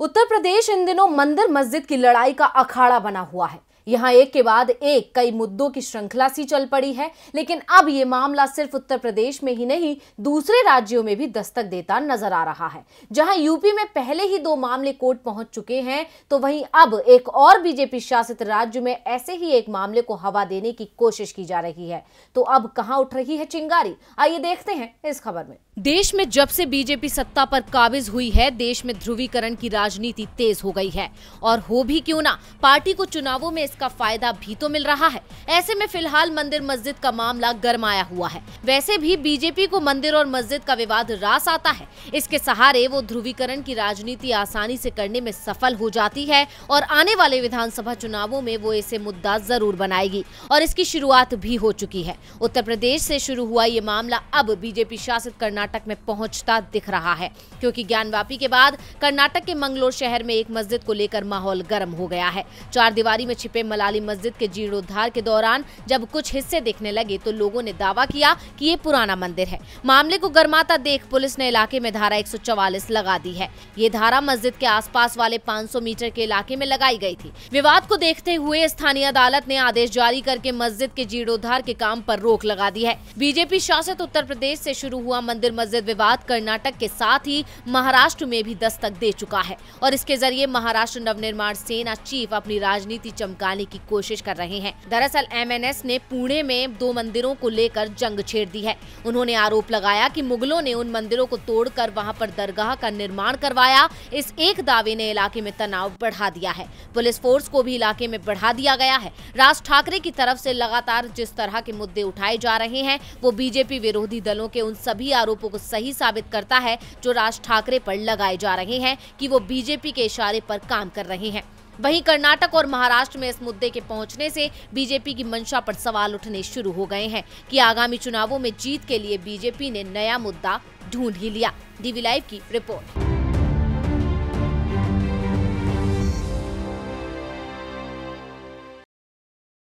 उत्तर प्रदेश इन दिनों मंदिर मस्जिद की लड़ाई का अखाड़ा बना हुआ है यहाँ एक के बाद एक कई मुद्दों की श्रृंखला सी चल पड़ी है लेकिन अब ये मामला सिर्फ उत्तर प्रदेश में ही नहीं दूसरे राज्यों में भी दस्तक देता नजर आ रहा है जहां यूपी में पहले ही दो मामले कोर्ट पहुंच चुके हैं तो वहीं अब एक और बीजेपी शासित राज्य में ऐसे ही एक मामले को हवा देने की कोशिश की जा रही है तो अब कहाँ उठ रही है चिंगारी आइए देखते हैं इस खबर में देश में जब से बीजेपी सत्ता पर काबिज हुई है देश में ध्रुवीकरण की राजनीति तेज हो गई है और हो भी क्यों ना पार्टी को चुनावों में इसका फायदा भी तो मिल रहा है ऐसे में फिलहाल मंदिर मस्जिद का मामला गर्माया हुआ है वैसे भी बीजेपी को मंदिर और मस्जिद का विवाद रास आता है इसके सहारे वो ध्रुवीकरण की राजनीति आसानी से करने में सफल हो जाती है और आने वाले विधानसभा चुनावों में वो इसे मुद्दा जरूर बनाएगी और इसकी शुरुआत भी हो चुकी है उत्तर प्रदेश से शुरू हुआ ये मामला अब बीजेपी शासित कर्नाटक में पहुंचता दिख रहा है क्योंकि ज्ञानवापी के बाद कर्नाटक के मंगलोर शहर में एक मस्जिद को लेकर माहौल गर्म हो गया है चार दीवारी में छिपे मलाली मस्जिद के जीर्णोद्वार के दौरान दौरान जब कुछ हिस्से दिखने लगे तो लोगों ने दावा किया कि ये पुराना मंदिर है मामले को गर्माता देख पुलिस ने इलाके में धारा 144 लगा दी है ये धारा मस्जिद के आसपास वाले 500 मीटर के इलाके में लगाई गई थी विवाद को देखते हुए स्थानीय अदालत ने आदेश जारी करके मस्जिद के जीर्णोद्धार के काम आरोप रोक लगा दी है बीजेपी शासित उत्तर प्रदेश ऐसी शुरू हुआ मंदिर मस्जिद विवाद कर्नाटक के साथ ही महाराष्ट्र में भी दस्तक दे चुका है और इसके जरिए महाराष्ट्र नवनिर्माण सेना चीफ अपनी राजनीति चमकाने की कोशिश कर रहे हैं दरअसल एमएनएस ने पुणे में दो मंदिरों को लेकर जंग छेड़ दी है उन्होंने आरोप लगाया कि मुगलों ने उन मंदिरों को तोड़कर वहां पर दरगाह का निर्माण करवाया इस एक दावे ने इलाके में तनाव बढ़ा दिया है पुलिस फोर्स को भी इलाके में बढ़ा दिया गया है राज ठाकरे की तरफ से लगातार जिस तरह के मुद्दे उठाए जा रहे हैं वो बीजेपी विरोधी दलों के उन सभी आरोपों को सही साबित करता है जो राज ठाकरे पर लगाए जा रहे हैं की वो बीजेपी के इशारे पर काम कर रहे हैं वहीं कर्नाटक और महाराष्ट्र में इस मुद्दे के पहुंचने से बीजेपी की मंशा पर सवाल उठने शुरू हो गए हैं कि आगामी चुनावों में जीत के लिए बीजेपी ने नया मुद्दा ढूंढ ही लिया डीवी लाइव की रिपोर्ट